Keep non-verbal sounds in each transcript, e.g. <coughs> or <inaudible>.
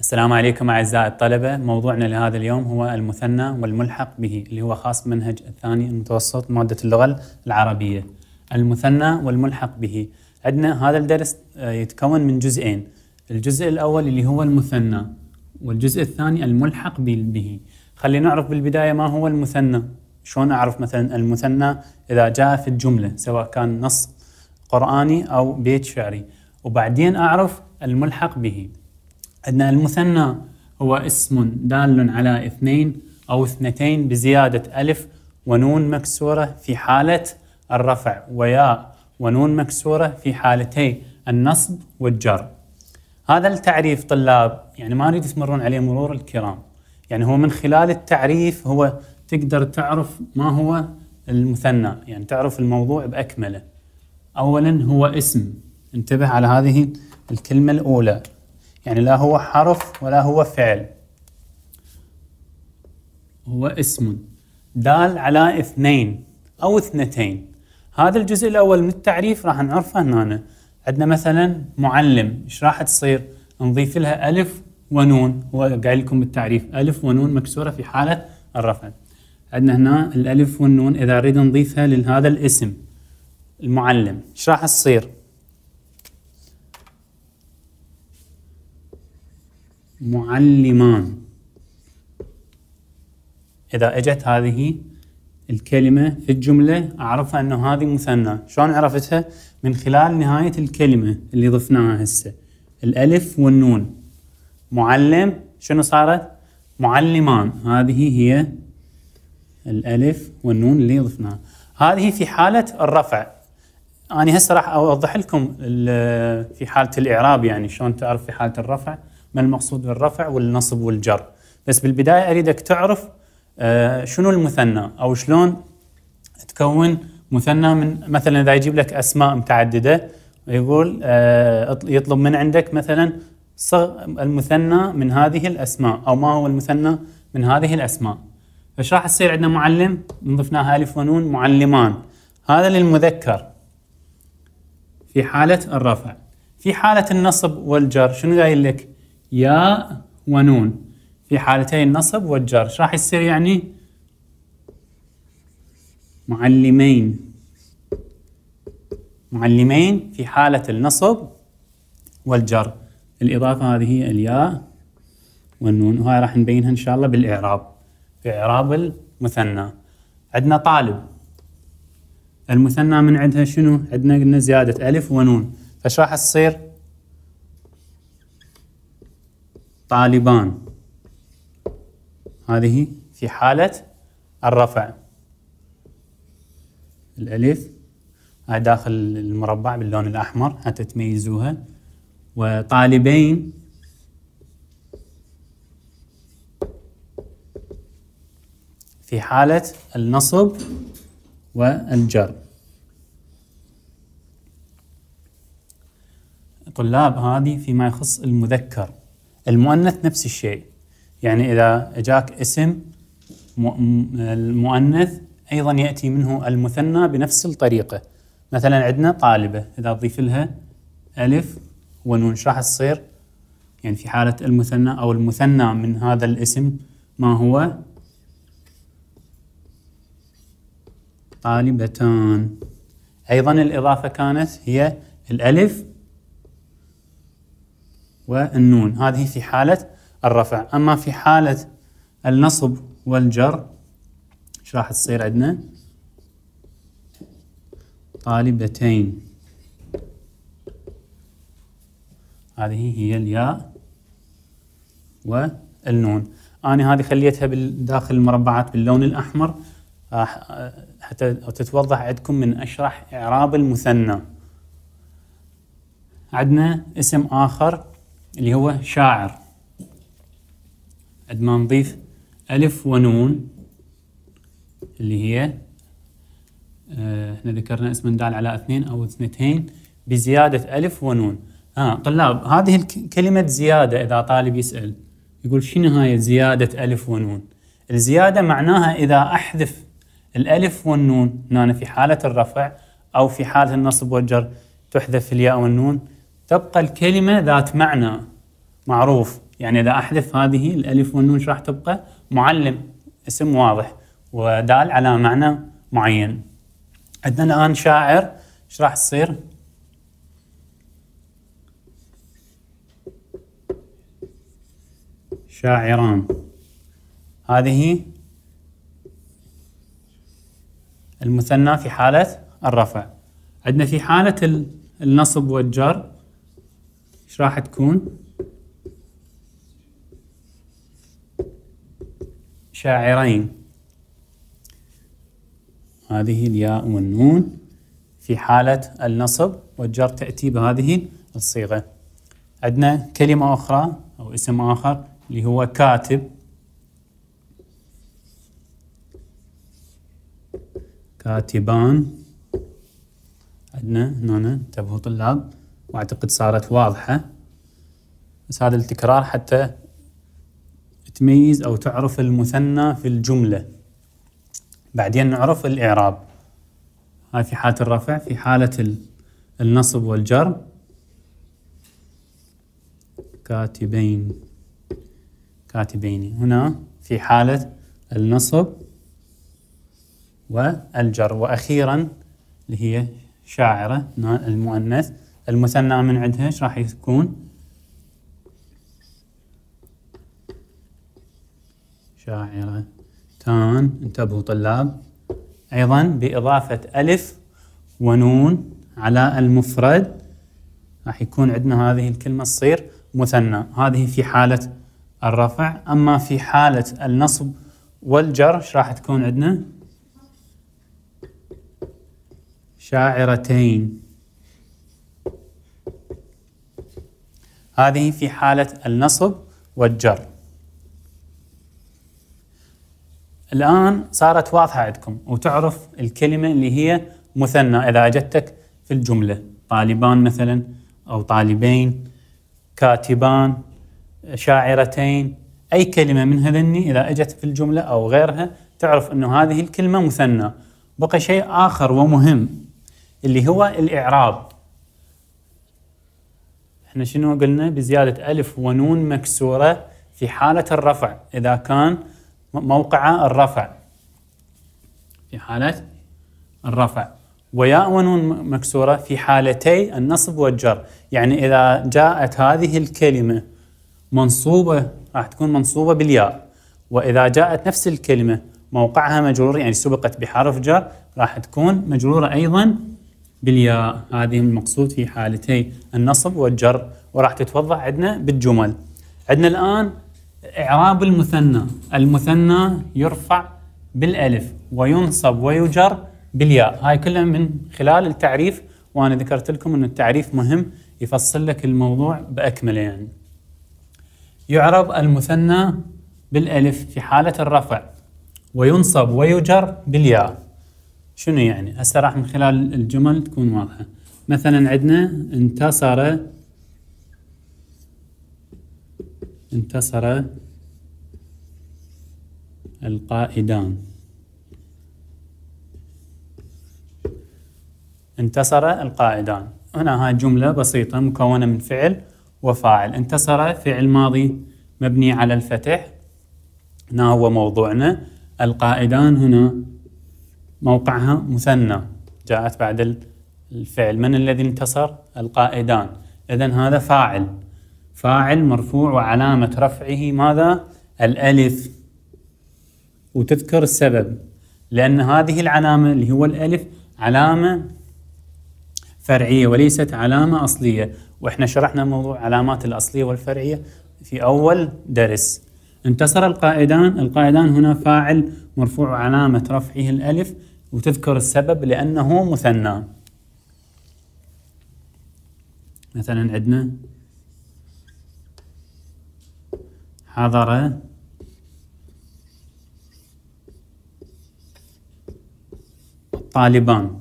السلام عليكم أعزائي الطلبة موضوعنا لهذا اليوم هو المثنى والملحق به اللي هو خاص منهج الثاني المتوسط مادة اللغة العربية المثنى والملحق به عندنا هذا الدرس آه، يتكون من جزئين الجزء الأول اللي هو المثنى والجزء الثاني الملحق به خلينا نعرف بالبداية ما هو المثنى شلون أعرف مثلا المثنى إذا جاء في الجملة سواء كان نص قرآني أو بيت شعري وبعدين أعرف الملحق به عندنا المثنى هو اسم دال على اثنين أو اثنتين بزيادة ألف ونون مكسورة في حالة الرفع وياء ونون مكسورة في حالتي النصب والجر هذا التعريف طلاب يعني ما نريد تمرون عليه مرور الكرام يعني هو من خلال التعريف هو تقدر تعرف ما هو المثنى يعني تعرف الموضوع بأكمله أولا هو اسم انتبه على هذه الكلمة الأولى يعني لا هو حرف ولا هو فعل هو اسم دال على اثنين أو اثنتين هذا الجزء الأول من التعريف راح نعرفه هنا عندنا مثلا معلم ايش راح تصير نضيف لها ألف ونون هو قايل لكم بالتعريف ألف ونون مكسورة في حالة الرفع عندنا هنا الألف والنون إذا أريد نضيفها لهذا الاسم المعلم ايش راح تصير معلمان إذا أجت هذه الكلمة في الجملة أعرفها أنه هذه مثنى شلون عرفتها؟ من خلال نهاية الكلمة اللي ضفناها هسه الألف والنون معلم شنو صارت؟ معلمان هذه هي الألف والنون اللي ضفناها هذه في حالة الرفع أنا هسه راح أوضح لكم في حالة الإعراب يعني شلون تعرف في حالة الرفع ما المقصود بالرفع والنصب والجر بس بالبداية أريدك تعرف آه، شنو المثنى أو شلون تكون مثنى من مثلا إذا يجيب لك أسماء متعددة يقول آه، يطلب من عندك مثلا صغ المثنى من هذه الأسماء أو ما هو المثنى من هذه الأسماء فايش راح تصير عندنا معلم نضفناها ألف ونون معلمان هذا للمذكر في حالة الرفع في حالة النصب والجر شنو قايل لك؟ ياء ونون في حالتي النصب والجر ايش راح يصير يعني معلمين معلمين في حالة النصب والجر الإضافة هذه هي الياء والنون وهاي راح نبينها إن شاء الله بالإعراب في إعراب المثنى عندنا طالب المثنى من عندها شنو؟ عندنا قلنا زيادة ألف ونون فايش راح تصير؟ طالبان هذه في حالة الرفع الألف هاي داخل المربع باللون الأحمر حتى تميزوها وطالبين في حالة النصب والجر طلاب هذه فيما يخص المذكر المؤنث نفس الشيء يعني إذا جاك اسم المؤنث أيضا يأتي منه المثنى بنفس الطريقة مثلا عندنا طالبة إذا تضيف لها ألف ونون راح تصير يعني في حالة المثنى أو المثنى من هذا الاسم ما هو طالبتان أيضا الإضافة كانت هي الألف والنون هذه في حالة الرفع أما في حالة النصب والجر ايش راح تصير عندنا طالبتين هذه هي الياء والنون أنا هذه خليتها داخل المربعات باللون الأحمر حتى تتوضح عندكم من أشرح إعراب المثنى عندنا اسم آخر اللي هو شاعر قد ما نضيف ألف ونون اللي هي آه، احنا ذكرنا اسم دال على اثنين أو اثنتين بزيادة ألف ونون ها آه طلاب هذه كلمة زيادة إذا طالب يسأل يقول شنو هاي زيادة ألف ونون الزيادة معناها إذا أحذف الألف والنون هنا في حالة الرفع أو في حالة النصب والجر تحذف الياء والنون تبقى الكلمه ذات معنى معروف يعني اذا احذف هذه الالف والنون راح تبقى معلم اسم واضح ودال على معنى معين عندنا الان شاعر ايش راح تصير شاعران هذه المثنى في حالة الرفع عندنا في حالة النصب والجر ايش راح تكون شاعرين هذه الياء والنون في حالة النصب والجر تأتي بهذه الصيغة عندنا كلمة أخرى أو اسم آخر اللي هو كاتب كاتبان عندنا هنا انتبهوا طلاب واعتقد صارت واضحه بس هذا التكرار حتى تميز او تعرف المثنى في الجمله بعدين نعرف الاعراب هاي في حاله الرفع في حاله النصب والجر كاتبين كاتبين هنا في حاله النصب والجر واخيرا اللي هي شاعره المؤنث المثنى من عندها ايش راح يكون شاعرة تان انتبهوا طلاب أيضا بإضافة ألف ونون على المفرد راح يكون عندنا هذه الكلمة تصير مثنى هذه في حالة الرفع أما في حالة النصب والجر ايش راح تكون عندنا شاعرتين هذه في حالة النصب والجر الآن صارت واضحة عندكم وتعرف الكلمة اللي هي مثنى إذا أجتك في الجملة طالبان مثلا أو طالبين كاتبان شاعرتين أي كلمة من هذني إذا أجت في الجملة أو غيرها تعرف أنه هذه الكلمة مثنى بقى شيء آخر ومهم اللي هو الإعراب احنا شنو قلنا بزيادة ألف ونون مكسورة في حالة الرفع إذا كان موقع الرفع في حالة الرفع وياء ونون مكسورة في حالتي النصب والجر يعني إذا جاءت هذه الكلمة منصوبة راح تكون منصوبة بالياء وإذا جاءت نفس الكلمة موقعها مجرور يعني سبقت بحرف جر راح تكون مجرورة أيضا بالياء هذه المقصود في حالتي النصب والجر وراح تتوضح عندنا بالجمل عندنا الآن إعراب المثنى المثنى يرفع بالألف وينصب ويجر بالياء هاي كلها من خلال التعريف وأنا ذكرت لكم أن التعريف مهم يفصل لك الموضوع بأكمله يعني يعرب المثنى بالألف في حالة الرفع وينصب ويجر بالياء شنو يعني؟ هسه راح من خلال الجمل تكون واضحه. مثلا عندنا انتصر انتصر القائدان انتصر القائدان هنا هاي جملة بسيطة مكونة من فعل وفاعل انتصر فعل ماضي مبني على الفتح هنا هو موضوعنا القائدان هنا موقعها مثنى جاءت بعد الفعل من الذي انتصر القائدان إذا هذا فاعل فاعل مرفوع وعلامة رفعه ماذا الألف وتذكر السبب لأن هذه العلامة اللي هو الألف علامة فرعية وليست علامة أصلية وإحنا شرحنا موضوع علامات الأصلية والفرعية في أول درس انتصر القائدان القائدان هنا فاعل مرفوع علامة رفعه الألف وتذكر السبب لأنه مثنى مثلا عندنا حضر الطالبان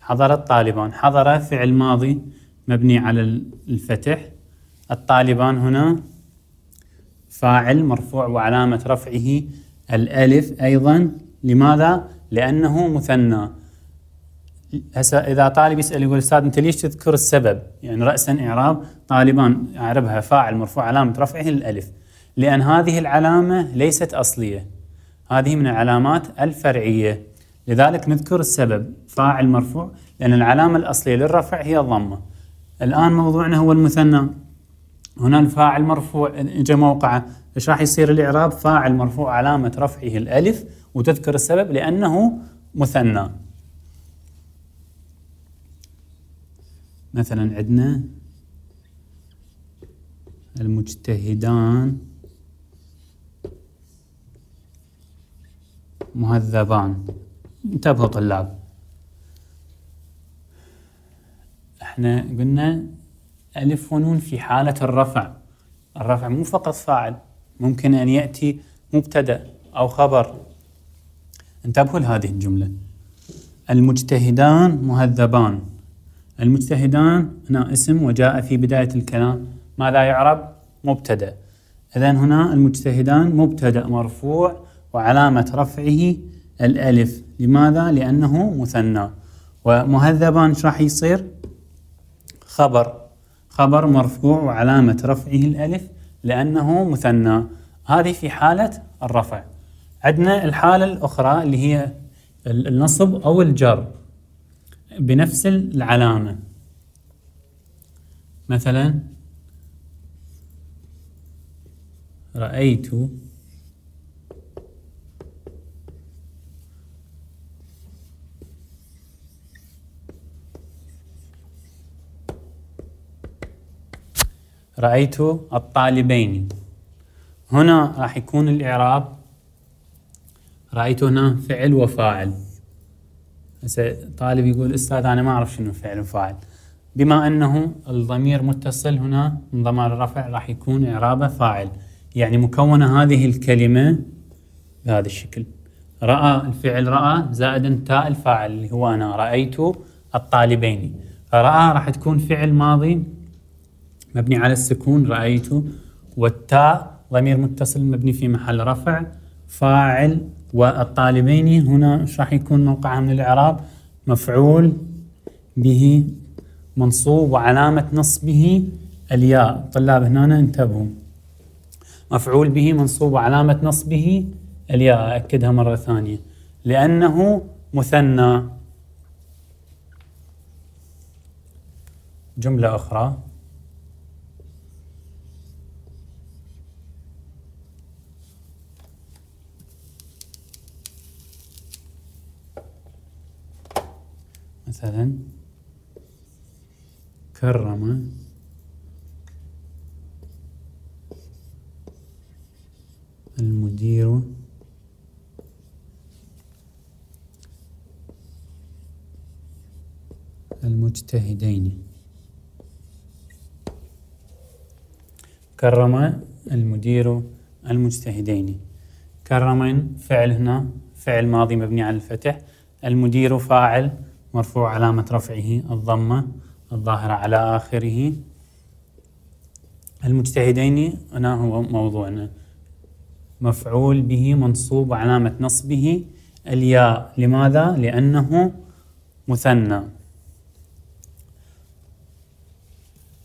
حضر الطالبان حضر فعل ماضي مبني على الفتح الطالبان هنا فاعل مرفوع وعلامة رفعه الألف أيضا لماذا؟ لانه مثنى هسه اذا طالب يسال يقول استاذ انت ليش تذكر السبب؟ يعني راسا اعراب طالبان اعربها فاعل مرفوع علامه رفعه الالف لان هذه العلامه ليست اصليه هذه من العلامات الفرعيه لذلك نذكر السبب فاعل مرفوع لان العلامه الاصليه للرفع هي الضمه الان موضوعنا هو المثنى هنا الفاعل مرفوع اجى موقعه ايش راح يصير الاعراب فاعل مرفوع علامه رفعه الالف وتذكر السبب لأنه مثنى مثلا عندنا المجتهدان مهذبان انتبهوا طلاب احنا قلنا ألف ونون في حالة الرفع الرفع مو فقط فاعل ممكن أن يأتي مبتدأ أو خبر انتبهوا لهذه الجملة المجتهدان مهذبان المجتهدان هنا اسم وجاء في بداية الكلام ماذا يعرب؟ مبتدأ إذا هنا المجتهدان مبتدأ مرفوع وعلامة رفعه الألف لماذا؟ لأنه مثنى ومهذبان ايش راح يصير؟ خبر خبر مرفوع وعلامة رفعه الألف لأنه مثنى هذه في حالة الرفع عندنا الحالة الأخرى اللي هي النصب أو الجر بنفس العلامة مثلا رأيت رأيت الطالبين هنا راح يكون الإعراب رايت هنا فعل وفاعل هسه طالب يقول استاذ انا ما اعرف شنو فعل وفاعل بما انه الضمير متصل هنا من ضمان الرفع راح يكون اعرابه فاعل يعني مكونه هذه الكلمه بهذا الشكل راى الفعل راى زائدا تاء الفاعل اللي هو انا رايت الطالبين فراى راح تكون فعل ماضي مبني على السكون رايت والتاء ضمير متصل مبني في محل رفع فاعل والطالبين هنا راح يكون موقعها من الإعراب مفعول به منصوب وعلامة نصبه الياء طلاب هنا انتبهوا مفعول به منصوب وعلامة نصبه الياء أكدها مرة ثانية لأنه مثنى جملة أخرى مثلا كرم المدير المجتهدين كرم المدير المجتهدين كرم فعل هنا فعل ماضي مبني على الفتح المدير فاعل مرفوع علامة رفعه الضمة الظاهرة على آخره المجتهدين هنا هو موضوعنا مفعول به منصوب علامة نصبه الياء لماذا؟ لأنه مثنى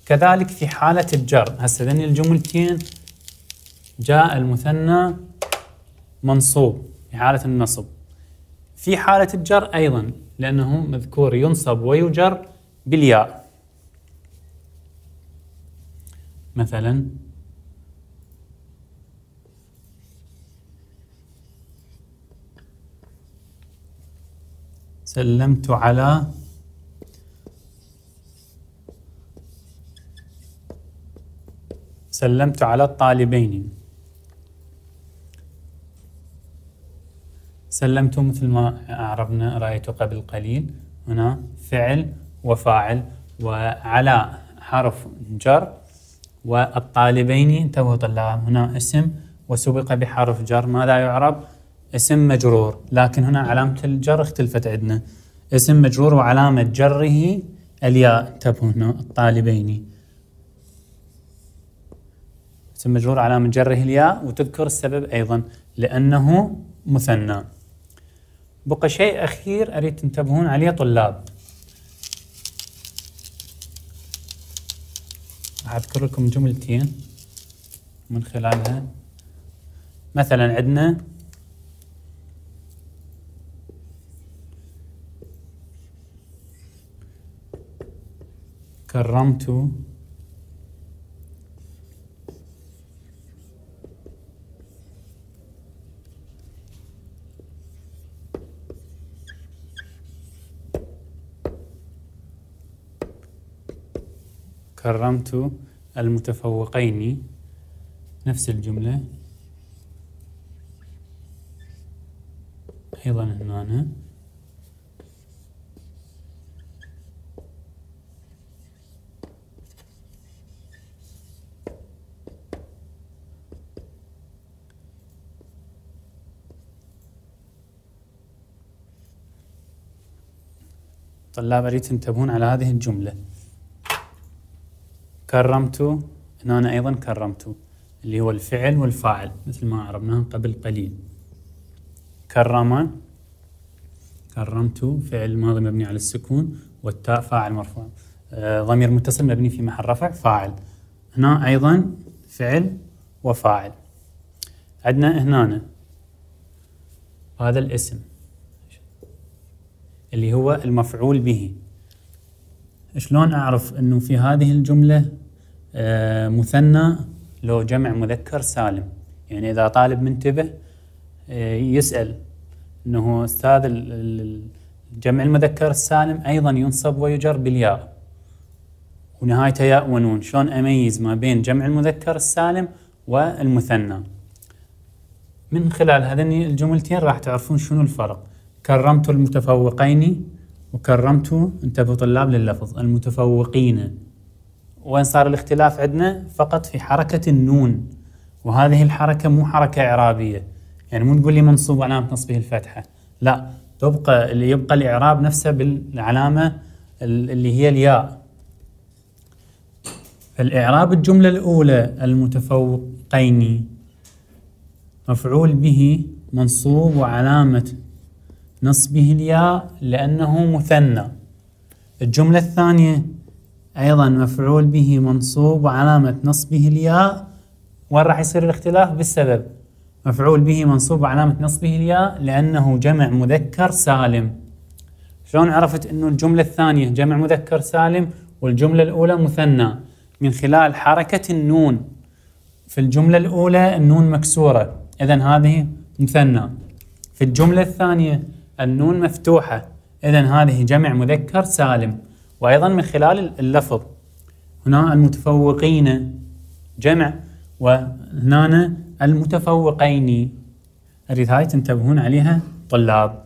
كذلك في حالة الجر هسه ذني الجملتين جاء المثنى منصوب في حالة النصب في حالة الجر أيضا لأنه مذكور ينصب ويجر بالياء مثلا سلمت على سلمت على الطالبين سلمت مثل ما عرفنا رأيت قبل قليل هنا فعل وفاعل وعلى حرف جر والطالبين انتبهوا طلاب هنا اسم وسبق بحرف جر ماذا يعرب اسم مجرور لكن هنا علامة الجر اختلفت عندنا اسم مجرور وعلامة جره الياء انتبهوا هنا الطالبين اسم مجرور علامة جره الياء وتذكر السبب أيضا لأنه مثنى بقى شيء اخير اريد تنتبهون عليه طلاب راح اذكر لكم جملتين من خلالها مثلا عندنا كرمتوا كرمت المتفوقين نفس الجملة أيضا هنا طلاب أريد تنتبهون على هذه الجملة كرمت هنا أيضا كرمت اللي هو الفعل والفاعل مثل ما عرفناه قبل قليل كرم كرمت فعل ماضي مبني على السكون والتاء فاعل مرفوع آه، ضمير متصل مبني في محل رفع فاعل هنا أيضا فعل وفاعل عندنا هنا هذا الاسم اللي هو المفعول به شلون أعرف أنه في هذه الجملة آه، مثنى لو جمع مذكر سالم يعني إذا طالب منتبه آه، يسأل أنه أستاذ جمع المذكر السالم أيضا ينصب ويجر بالياء ونهايته ياء ونون شلون أميز ما بين جمع المذكر السالم والمثنى من خلال هذين الجملتين راح تعرفون شنو الفرق كرمت المتفوقين وكرمت انتبهوا طلاب لللفظ المتفوقين وين صار الاختلاف عندنا فقط في حركة النون وهذه الحركة مو حركة إعرابية يعني مو تقول لي منصوب علامة نصبه الفتحة لا تبقى اللي يبقى الإعراب نفسه بالعلامة اللي هي الياء فالإعراب الجملة الأولى المتفوقين مفعول به منصوب وعلامة نصبه الياء لأنه مثنى الجملة الثانية أيضا مفعول به منصوب وعلامة نصبه الياء وين راح يصير الاختلاف بالسبب مفعول به منصوب وعلامة نصبه الياء لأنه جمع مذكر سالم شلون عرفت أنه الجملة الثانية جمع مذكر سالم والجملة الأولى مثنى من خلال حركة النون في الجملة الأولى النون مكسورة إذا هذه مثنى في الجملة الثانية النون مفتوحة إذا هذه جمع مذكر سالم وأيضا من خلال اللفظ هنا المتفوقين جمع وهنا المتفوقين أريد هاي تنتبهون عليها طلاب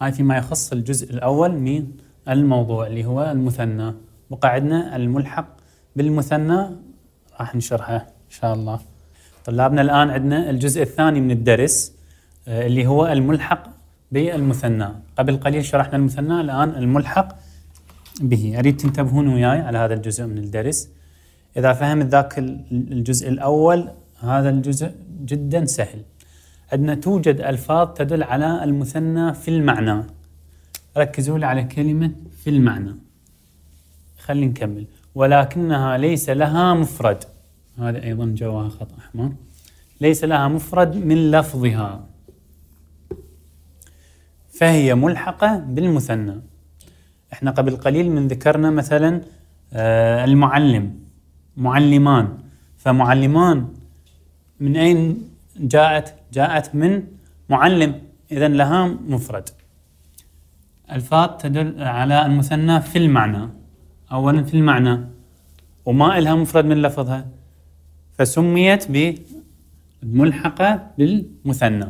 هاي فيما يخص الجزء الأول من الموضوع اللي هو المثنى وقعدنا الملحق بالمثنى راح نشرحه إن شاء الله طلابنا الآن عندنا الجزء الثاني من الدرس آه، اللي هو الملحق بالمثنى قبل قليل شرحنا المثنى الآن الملحق به أريد تنتبهون وياي على هذا الجزء من الدرس إذا فهمت ذاك الجزء الأول هذا الجزء جدا سهل عندنا توجد ألفاظ تدل على المثنى في المعنى ركزوا لي على كلمة في المعنى خلينا نكمل ولكنها ليس لها مفرد هذا أيضا جواها خط أحمر ليس لها مفرد من لفظها فهي ملحقة بالمثنى احنا قبل قليل من ذكرنا مثلا آه، المعلم معلمان فمعلمان من أين جاءت؟ جاءت من معلم إذا لها مفرد ألفاظ تدل على المثنى في المعنى أولا في المعنى وما إلها مفرد من لفظها فسميت بملحقة بالمثنى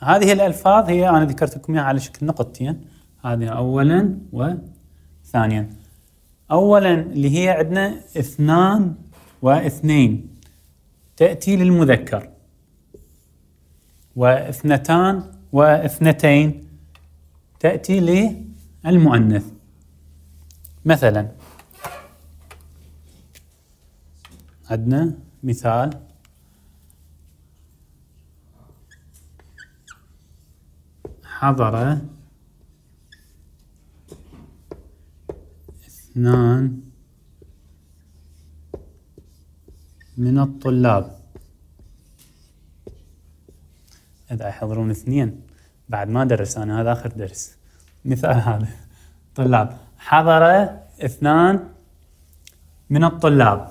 هذه الألفاظ هي أنا ذكرت لكم إياها على شكل نقطتين هذه أولا وثانيا أولا اللي هي عندنا اثنان واثنين تأتي للمذكر واثنتان واثنتين تأتي للمؤنث مثلا عندنا مثال حضر اثنان من الطلاب إذا يحضرون اثنين بعد ما درس أنا هذا آخر درس مثال هذا طلاب حضر اثنان من الطلاب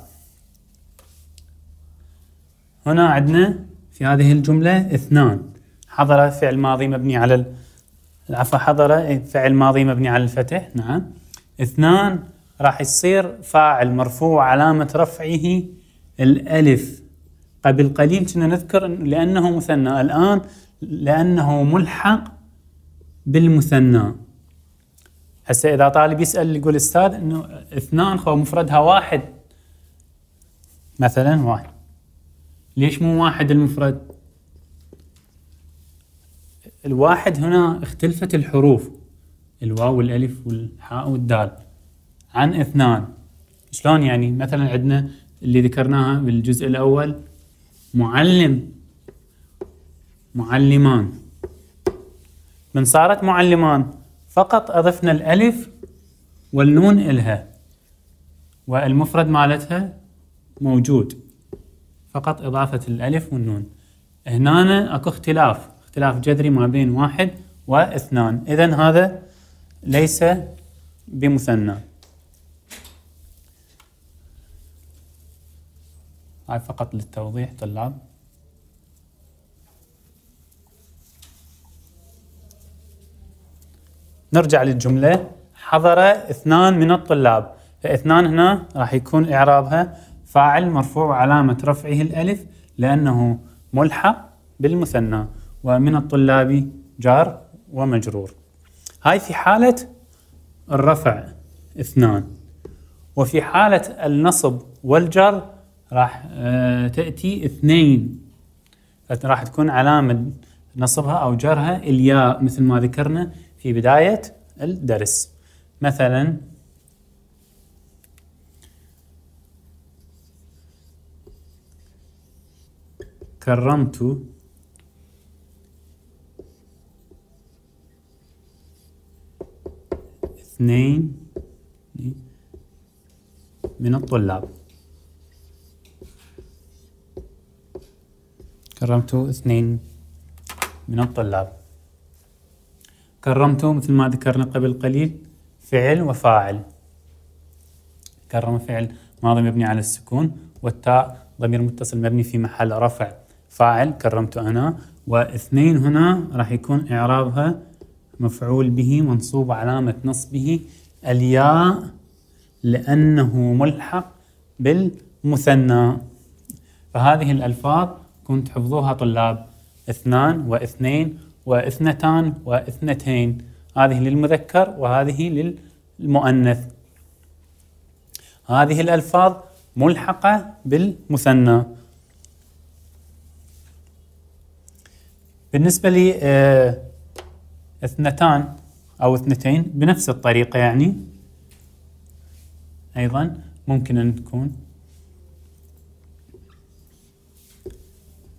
هنا عندنا في هذه الجملة اثنان حضر فعل ماضي مبني على العفو حضر فعل ماضي مبني على الفتح نعم اثنان راح يصير فاعل مرفوع علامة رفعه الألف قبل قليل كنا نذكر لأنه مثنى الآن لأنه ملحق بالمثنى هسه إذا طالب يسأل يقول أستاذ أنه اثنان هو مفردها واحد مثلا واحد ليش مو واحد المفرد الواحد هنا اختلفت الحروف الواو والالف والحاء والدال عن اثنان شلون يعني مثلا عندنا اللي ذكرناها بالجزء الاول معلم معلمان من صارت معلمان فقط اضفنا الالف والنون الها والمفرد مالتها موجود فقط اضافه الالف والنون هنا اكو اختلاف اختلاف جذري ما بين واحد واثنان إذا هذا ليس بمثنى هاي فقط للتوضيح طلاب نرجع للجملة حضر اثنان من الطلاب فاثنان هنا راح يكون إعرابها فاعل مرفوع علامة رفعه الألف لأنه ملحق بالمثنى ومن الطلاب جار ومجرور هاي في حالة الرفع اثنان وفي حالة النصب والجر راح آه، تأتي اثنين راح تكون علامة نصبها أو جرها الياء مثل ما ذكرنا في بداية الدرس مثلا كرمت اثنين من الطلاب كرمت اثنين من الطلاب كرمت مثل ما ذكرنا قبل قليل فعل وفاعل كرم فعل ماضي مبني على السكون والتاء ضمير متصل مبني في محل رفع فاعل كرمت أنا واثنين هنا راح يكون إعرابها مفعول به منصوب علامة نصبه الياء لأنه ملحق بالمثنى فهذه الألفاظ كنت حفظوها طلاب اثنان واثنين واثنتان واثنتين هذه للمذكر وهذه للمؤنث هذه الألفاظ ملحقة بالمثنى بالنسبة لي آه، اثنتان أو اثنتين بنفس الطريقة يعني أيضا ممكن أن تكون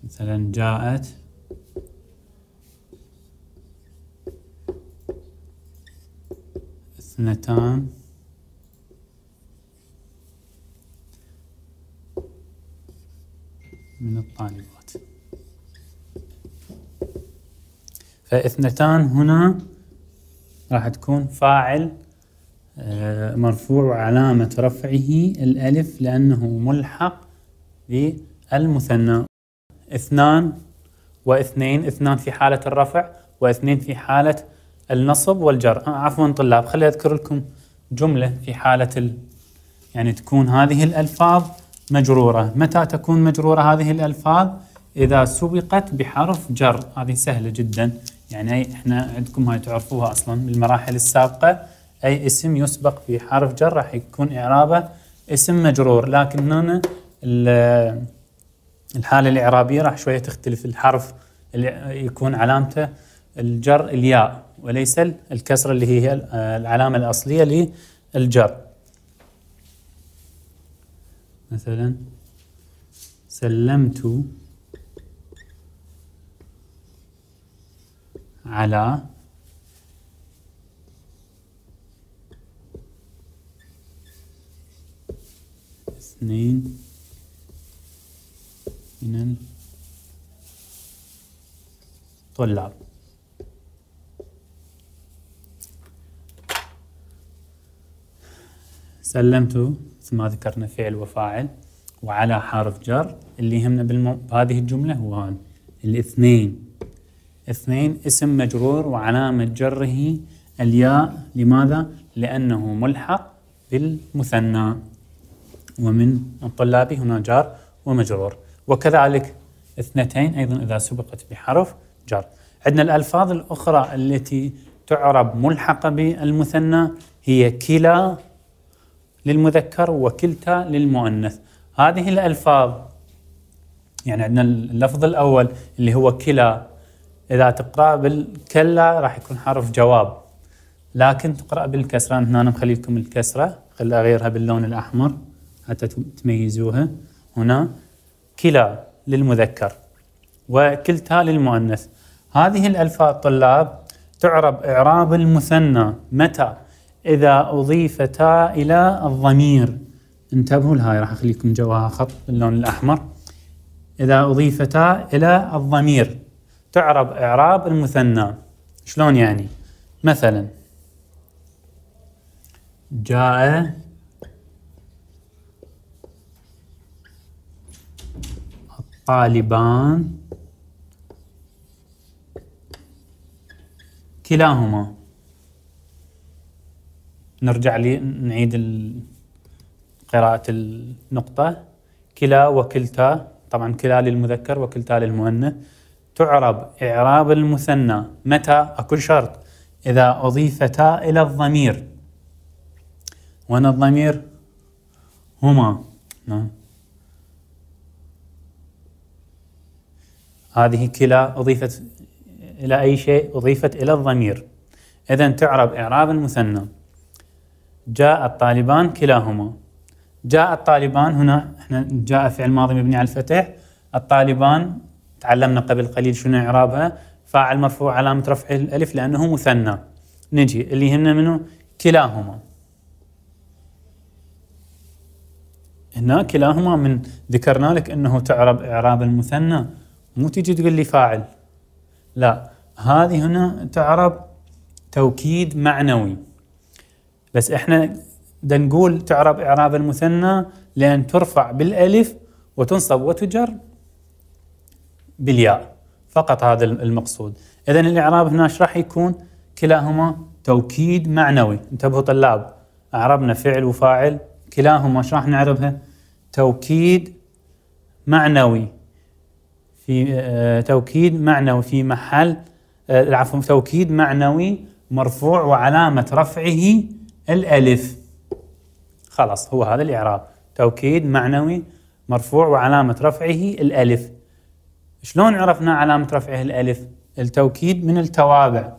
مثلا جاءت اثنتان فاثنتان هنا راح تكون فاعل آه، مرفوع وعلامة رفعه الألف لأنه ملحق بالمثنى اثنان واثنين اثنان في حالة الرفع واثنين في حالة النصب والجر آه عفوا طلاب خلي أذكر لكم جملة في حالة ال... يعني تكون هذه الألفاظ مجرورة متى تكون مجرورة هذه الألفاظ إذا سبقت بحرف جر هذه سهلة جدا يعني هي احنا عندكم هاي تعرفوها اصلا بالمراحل السابقه اي اسم يسبق في حرف جر راح يكون اعرابه اسم مجرور لكن هنا الحاله الاعرابيه راح شويه تختلف الحرف اللي يكون علامته الجر الياء وليس الكسره اللي هي العلامه الاصليه للجر مثلا سلمت على اثنين من الطلاب سلمت مثل ما ذكرنا فعل وفاعل وعلى حرف جر اللي يهمنا بهذه الجملة هو الاثنين اثنين اسم مجرور وعلامة جره الياء لماذا؟ لأنه ملحق بالمثنى ومن الطلاب هنا جار ومجرور وكذلك اثنتين أيضا إذا سبقت بحرف جر عندنا الألفاظ الأخرى التي تعرب ملحقة بالمثنى هي كلا للمذكر وكلتا للمؤنث هذه الألفاظ يعني عندنا اللفظ الأول اللي هو كلا اذا تقرا بالكلا راح يكون حرف جواب لكن تقرا بالكسره هنا انا مخلي لكم الكسره خل اغيرها باللون الاحمر حتى تميزوها هنا كلا للمذكر وكلتا للمؤنث هذه الالفاظ طلاب تعرب اعراب المثنى متى اذا اضيفتا الى الضمير انتبهوا لهاي راح اخليكم جواها خط باللون الاحمر اذا اضيفتا الى الضمير تعرب إعراب المثنى شلون يعني مثلا جاء الطالبان كلاهما نرجع لي نعيد قراءة النقطة كلا وكلتا طبعا كلا للمذكر وكلتا للمؤنث تعرب إعراب المثنى متى أكو شرط إذا أضيفتا إلى الضمير وين الضمير هما نعم هذه كلا أضيفت إلى أي شيء أضيفت إلى الضمير إذا تعرب إعراب المثنى جاء الطالبان كلاهما جاء الطالبان هنا احنا جاء فعل ماضي مبني على الفتح الطالبان تعلمنا قبل قليل شنو إعرابها فاعل مرفوع علامة رفع الألف لأنه مثنى نجي اللي يهمنا منه كلاهما هنا كلاهما من ذكرنا لك أنه تعرب إعراب المثنى مو تجي تقول لي فاعل لا هذه هنا تعرب توكيد معنوي بس احنا دا نقول تعرب إعراب المثنى لأن ترفع بالألف وتنصب وتجر بالياء فقط هذا المقصود إذا الإعراب هنا ايش راح يكون كلاهما توكيد معنوي انتبهوا طلاب أعربنا فعل وفاعل كلاهما ايش راح نعربها توكيد معنوي في آه، توكيد معنوي في محل العفو آه، توكيد معنوي مرفوع وعلامة رفعه الألف خلاص هو هذا الإعراب توكيد معنوي مرفوع وعلامة رفعه الألف شلون عرفنا علامة رفعه الألف؟ التوكيد من التوابع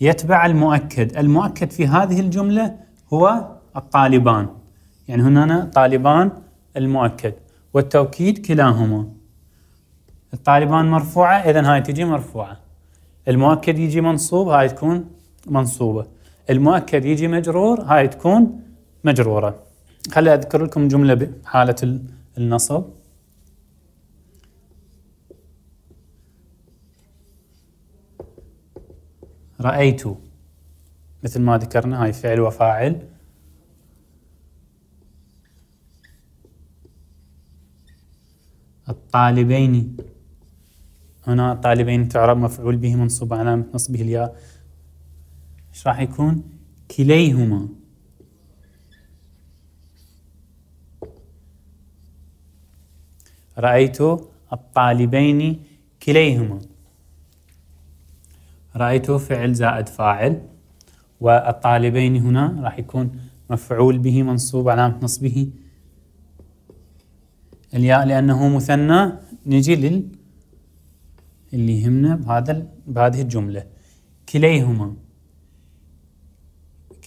يتبع المؤكد المؤكد في هذه الجملة هو الطالبان يعني هنا طالبان المؤكد والتوكيد كلاهما الطالبان مرفوعة إذا هاي تجي مرفوعة المؤكد يجي منصوب هاي تكون منصوبة المؤكد يجي مجرور هاي تكون مجرورة خلي أذكر لكم جملة بحالة النصب رأيت مثل ما ذكرنا هاي فعل وفاعل الطالبين هنا الطالبين تعرب مفعول به منصوب علامة نصبه الياء ايش راح يكون كليهما رأيت الطالبين كليهما رأيت فعل زائد فاعل والطالبين هنا راح يكون مفعول به منصوب علامة نصبه الياء لأنه مثنى نجي لل اللي يهمنا بهذا بهذه الجملة كليهما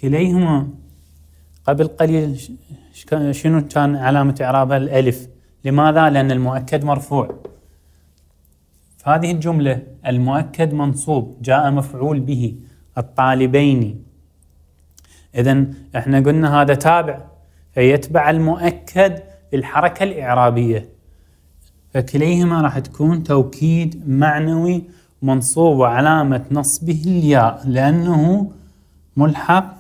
كليهما قبل قليل شنو كان علامة إعرابها الألف لماذا؟ لأن المؤكد مرفوع فهذه الجملة المؤكد منصوب جاء مفعول به الطالبين إذا احنا قلنا هذا تابع فيتبع المؤكد بالحركة الإعرابية فكليهما راح تكون توكيد معنوي منصوب وعلامة نصبه الياء لأنه ملحق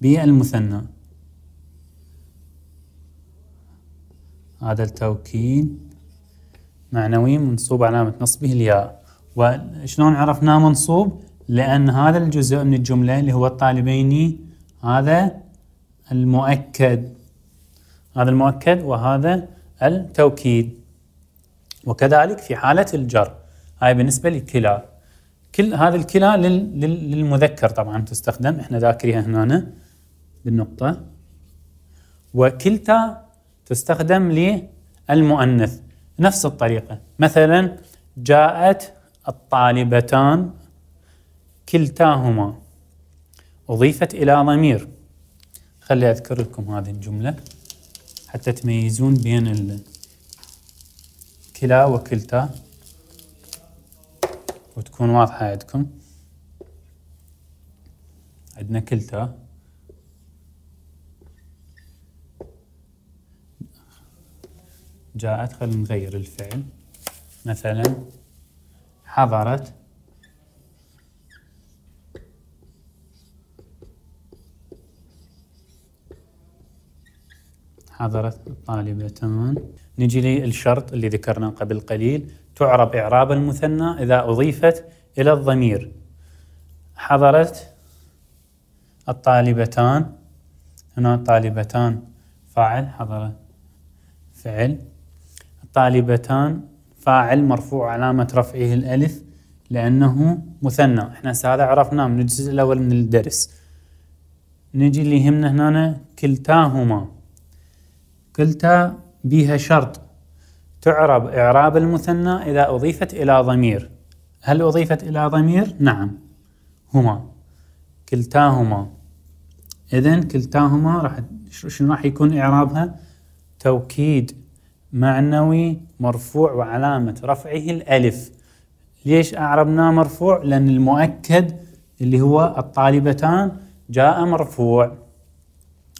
بالمثنى هذا التوكيد معنوي منصوب علامة نصبه الياء وشلون عرفناه منصوب لأن هذا الجزء من الجملة اللي هو الطالبين هذا المؤكد هذا المؤكد وهذا التوكيد وكذلك في حالة الجر هاي بالنسبة لكلا كل هذا الكلا للمذكر طبعا تستخدم احنا ذاكريها هنا بالنقطة وكلتا تستخدم للمؤنث نفس الطريقة مثلا جاءت الطالبتان كلتاهما أضيفت إلى ضمير خلي أذكر لكم هذه الجملة حتى تميزون بين كلا وكلتا وتكون واضحة عندكم عندنا كلتا جاءت خلينا نغير الفعل مثلا حضرت حضرت الطالبتان نجي للشرط اللي ذكرناه قبل قليل تعرب إعراب المثنى إذا أضيفت إلى الضمير حضرت الطالبتان هنا طالبتان فاعل حضرت فعل طالبتان فاعل مرفوع علامة رفعه الألف لأنه مثنى احنا هذا عرفناه من الجزء الأول من الدرس نجي اللي يهمنا هنا كلتاهما كلتا بها شرط تعرب إعراب المثنى إذا أضيفت إلى ضمير هل أضيفت إلى ضمير؟ نعم هما كلتاهما إذن كلتاهما راح شنو راح يكون إعرابها؟ توكيد معنوي مرفوع وعلامة رفعه الألف ليش أعربناه مرفوع؟ لأن المؤكد اللي هو الطالبتان جاء مرفوع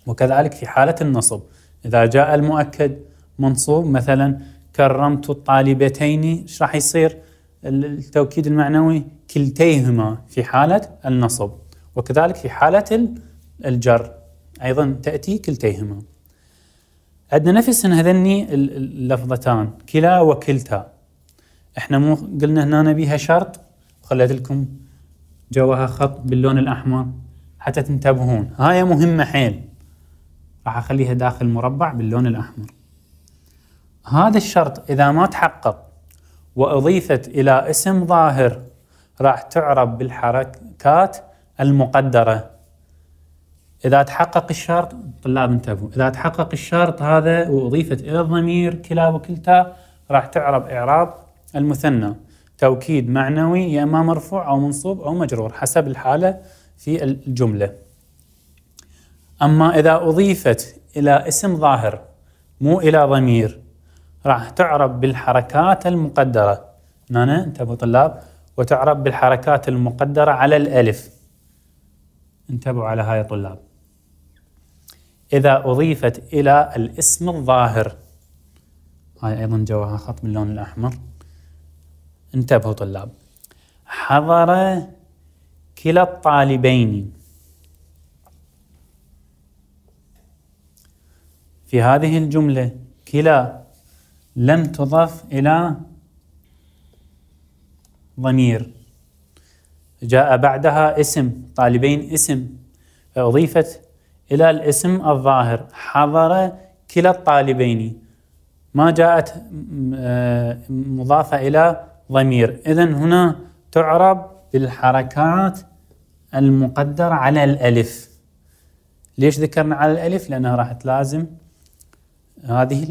وكذلك في حالة النصب إذا جاء المؤكد منصوب مثلا كرمت الطالبتين ايش راح يصير؟ التوكيد المعنوي كلتيهما في حالة النصب وكذلك في حالة الجر أيضا تأتي كلتيهما عندنا نفس هذني اللفظتان كلا وكلتا احنا مو قلنا هنا نبيها شرط خليت لكم جواها خط باللون الاحمر حتى تنتبهون هاي مهمه حيل راح اخليها داخل مربع باللون الاحمر هذا الشرط اذا ما تحقق واضيفت الى اسم ظاهر راح تعرب بالحركات المقدره اذا تحقق الشرط الطلاب انتبهوا اذا تحقق الشرط هذا واضيفت الى الضمير كلا وكلتا راح تعرب اعراب المثنى توكيد معنوي يا اما مرفوع او منصوب او مجرور حسب الحاله في الجمله اما اذا اضيفت الى اسم ظاهر مو الى ضمير راح تعرب بالحركات المقدره هنا انتبهوا طلاب وتعرب بالحركات المقدره على الالف انتبهوا على هاي طلاب إذا أضيفت إلى الاسم الظاهر هاي أيضا جواها خط باللون الأحمر انتبهوا طلاب حضر كلا الطالبين في هذه الجملة كلا لم تضف إلى ضمير جاء بعدها اسم طالبين اسم فأضيفت إلى الاسم الظاهر حضر كلا الطالبين ما جاءت آه، مضافة إلى ضمير إذا هنا تعرب بالحركات المقدرة على الألف ليش ذكرنا على الألف لأنها راح تلازم هذه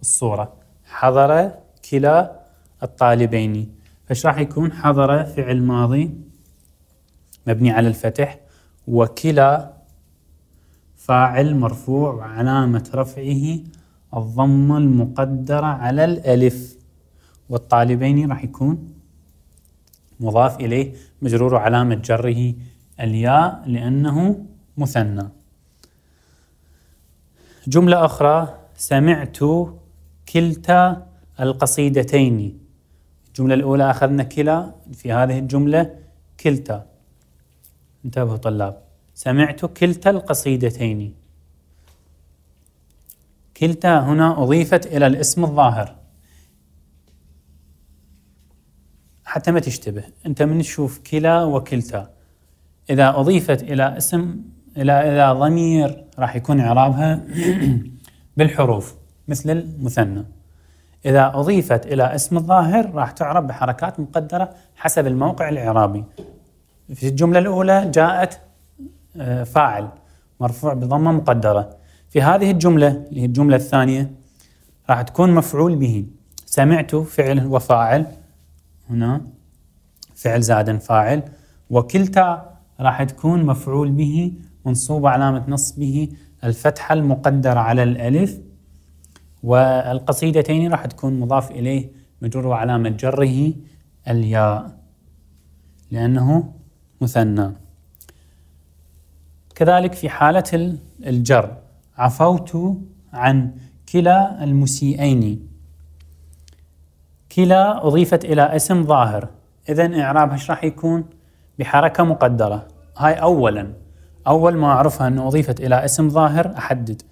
الصورة حضر كلا الطالبين فايش راح يكون حضر فعل ماضي مبني على الفتح وكلا فاعل مرفوع وعلامة رفعه الضمة المقدرة على الألف والطالبين راح يكون مضاف إليه مجرور وعلامة جره الياء لأنه مثنى جملة أخرى سمعت كلتا القصيدتين الجملة الأولى أخذنا كلا في هذه الجملة كلتا انتبهوا طلاب سمعت كلتا القصيدتين كلتا هنا أضيفت إلى الاسم الظاهر حتى ما تشتبه أنت من تشوف كلا وكلتا إذا أضيفت إلى اسم إلى إلى ضمير راح يكون إعرابها <clears throat> بالحروف مثل المثنى إذا أضيفت إلى اسم الظاهر راح تعرب بحركات مقدرة حسب الموقع الإعرابي في الجملة الأولى جاءت آه، فاعل مرفوع بضمة مقدرة في هذه الجملة اللي هي الجملة الثانية راح تكون مفعول به سمعت فعل وفاعل هنا فعل زائدا فاعل وكلتا راح تكون مفعول به منصوبة علامة نصبه الفتحة المقدرة على الألف والقصيدتين راح تكون مضاف إليه مجرور وعلامة جره الياء لأنه مثنى كذلك في حالة الجر عفوت عن كلا المسيئين كلا أضيفت إلى اسم ظاهر إذا إعرابها ايش راح يكون بحركة مقدرة هاي أولا أول ما أعرفها أنه أضيفت إلى اسم ظاهر أحدد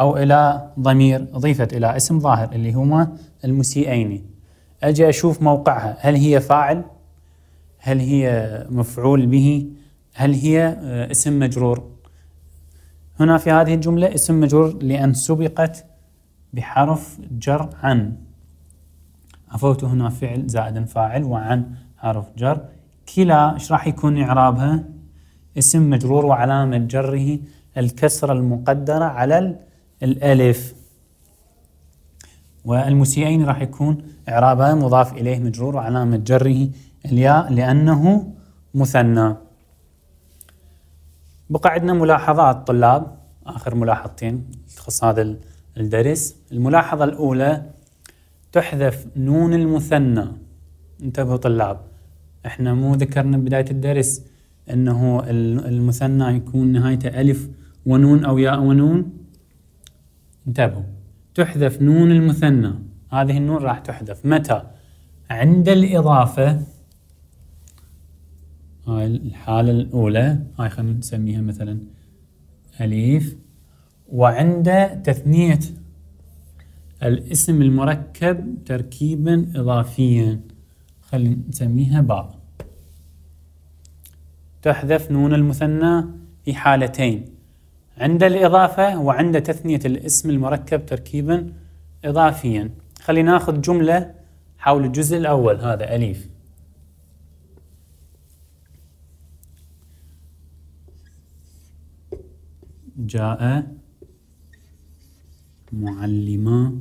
أو إلى ضمير أضيفت إلى اسم ظاهر اللي هما المسيئين أجي أشوف موقعها هل هي فاعل هل هي مفعول به هل هي آه، اسم مجرور هنا في هذه الجملة اسم مجرور لأن سبقت بحرف جر عن أفوت هنا فعل زائد فاعل وعن حرف جر كلا ايش راح يكون إعرابها اسم مجرور وعلامة جره الكسرة المقدرة على الألف والمسيئين راح يكون إعرابها مضاف إليه مجرور وعلامة جره الياء لأنه مثنى بقى عندنا ملاحظات طلاب آخر ملاحظتين تخص هذا الدرس الملاحظة الأولى تحذف نون المثنى انتبهوا طلاب احنا مو ذكرنا بداية الدرس انه المثنى يكون نهايته ألف ونون أو ياء ونون انتبهوا تحذف نون المثنى هذه النون راح تحذف متى عند الإضافة هاي الحالة الأولى هاي خلينا نسميها مثلا أليف وعنده تثنية الاسم المركب تركيبا إضافيا خلينا نسميها باء تحذف نون المثنى في حالتين عند الإضافة وعند تثنية الاسم المركب تركيبا إضافيا خلينا ناخذ جملة حول الجزء الأول هذا أليف جاء معلما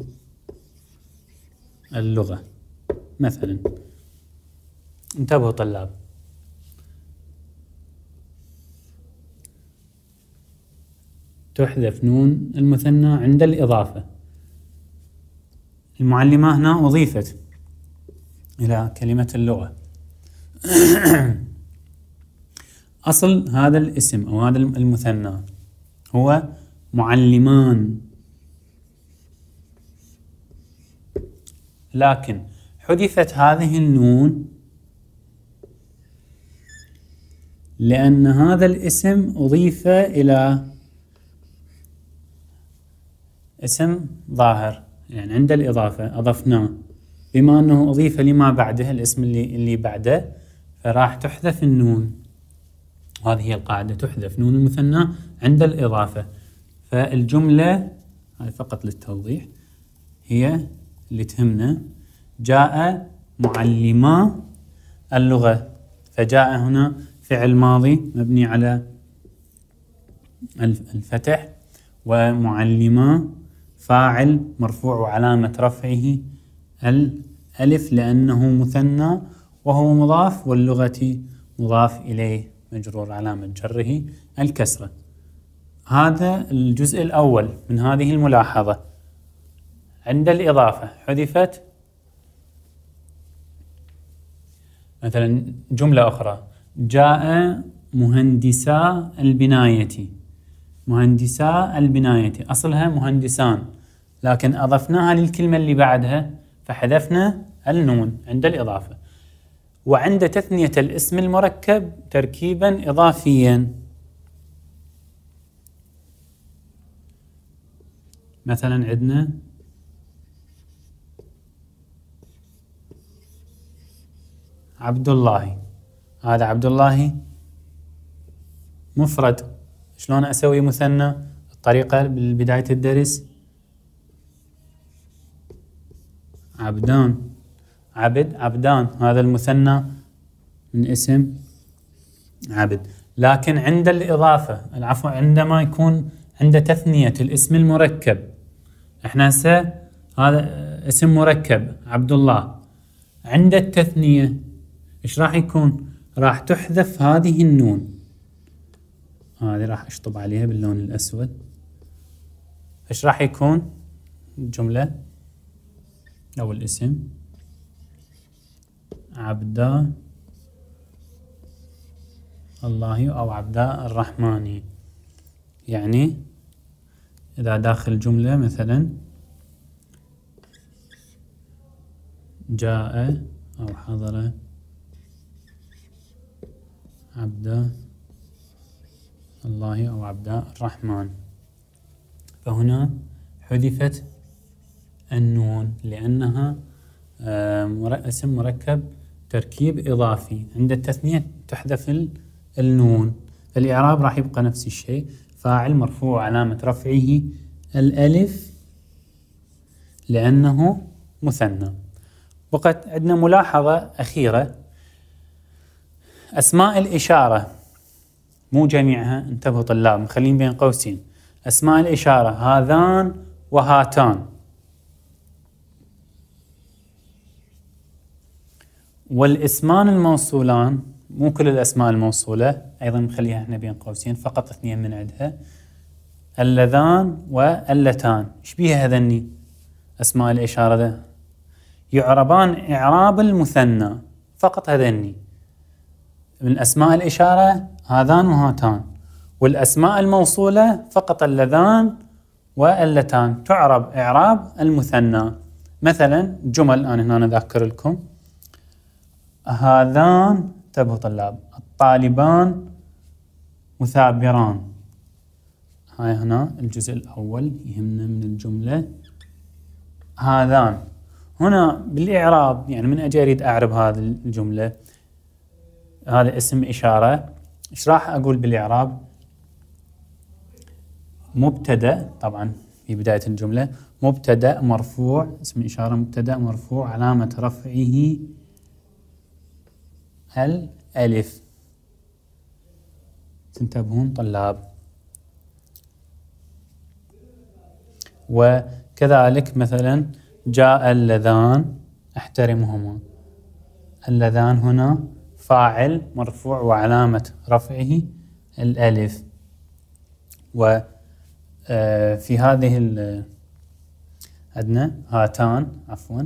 اللغة مثلا انتبهوا طلاب تحذف نون المثنى عند الإضافة المعلمة هنا أضيفت إلى كلمة اللغة <coughs> أصل هذا الاسم أو هذا المثنى هو معلمان لكن حذفت هذه النون لأن هذا الاسم أضيف إلى اسم ظاهر يعني عند الإضافة أضفناه بما أنه أضيف لما بعده الاسم اللي, اللي بعده فراح تحذف النون وهذه هي القاعدة تحذف نون المثنى عند الإضافة فالجملة هذه فقط للتوضيح هي اللي تهمنا جاء معلما اللغة فجاء هنا فعل ماضي مبني على الفتح ومعلما فاعل مرفوع وعلامة رفعه الألف لأنه مثنى وهو مضاف واللغة مضاف إليه مجرور علامة جره الكسرة هذا الجزء الأول من هذه الملاحظة عند الإضافة حذفت مثلا جملة أخرى جاء مهندسا البناية مهندسا البناية أصلها مهندسان لكن أضفناها للكلمة اللي بعدها فحذفنا النون عند الإضافة وعند تثنية الاسم المركب تركيبا إضافيا مثلا عندنا عبد الله هذا عبد الله مفرد شلون أسوي مثنى الطريقة بالبداية الدرس عبدان عبد عبدان هذا المثنى من اسم عبد لكن عند الإضافة العفو عندما يكون عند تثنية الاسم المركب احنا هسه هذا اسم مركب عبد الله عند التثنية ايش راح يكون راح تحذف هذه النون هذه راح اشطب عليها باللون الأسود ايش راح يكون الجملة أو الاسم عبد الله أو عبد الرحمن يعني إذا داخل جملة مثلا جاء أو حضر عبد الله أو عبد الرحمن فهنا حذفت النون لأنها آه، اسم مركب تركيب إضافي عند التثنية تحذف النون الإعراب راح يبقى نفس الشيء فاعل مرفوع علامة رفعه الألف لأنه مثنى وقد عندنا ملاحظة أخيرة أسماء الإشارة مو جميعها انتبهوا طلاب مخلين بين قوسين أسماء الإشارة هذان وهاتان والاسمان الموصولان مو كل الاسماء الموصوله ايضا نخليها هنا بين قوسين فقط اثنين من عندها اللذان واللتان ايش بيها هذني اسماء الاشاره ده يعربان اعراب المثنى فقط هذني من اسماء الاشاره هذان وهاتان والاسماء الموصوله فقط اللذان واللتان تعرب اعراب المثنى مثلا جمل انا هنا اذكر لكم هذان تبه طلاب الطالبان مثابران هاي هنا الجزء الأول يهمنا من الجملة هذان هنا بالإعراب يعني من أجي أريد أعرب هذه الجملة هذا اسم إشارة إيش راح أقول بالإعراب مبتدأ طبعا في بداية الجملة مبتدأ مرفوع اسم إشارة مبتدأ مرفوع علامة رفعه الألف تنتبهون طلاب وكذلك مثلا جاء اللذان احترمهما اللذان هنا فاعل مرفوع وعلامة رفعه الألف وفي آه، هذه عندنا هاتان عفوا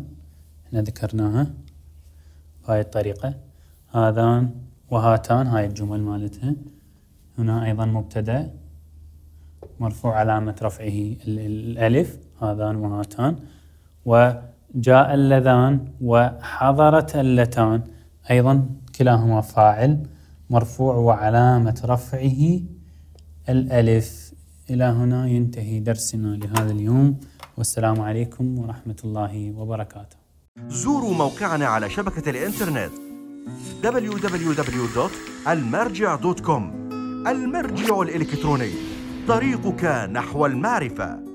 احنا ذكرناها بهاي الطريقة هذان وهاتان هاي الجمل مالتها هنا أيضا مبتدأ مرفوع علامة رفعه الألف هذان وهاتان وجاء اللذان وحضرت اللتان أيضا كلاهما فاعل مرفوع وعلامة رفعه الألف إلى هنا ينتهي درسنا لهذا اليوم والسلام عليكم ورحمة الله وبركاته زوروا موقعنا على شبكة الإنترنت www.المرجع.com المرجع الإلكتروني طريقك نحو المعرفة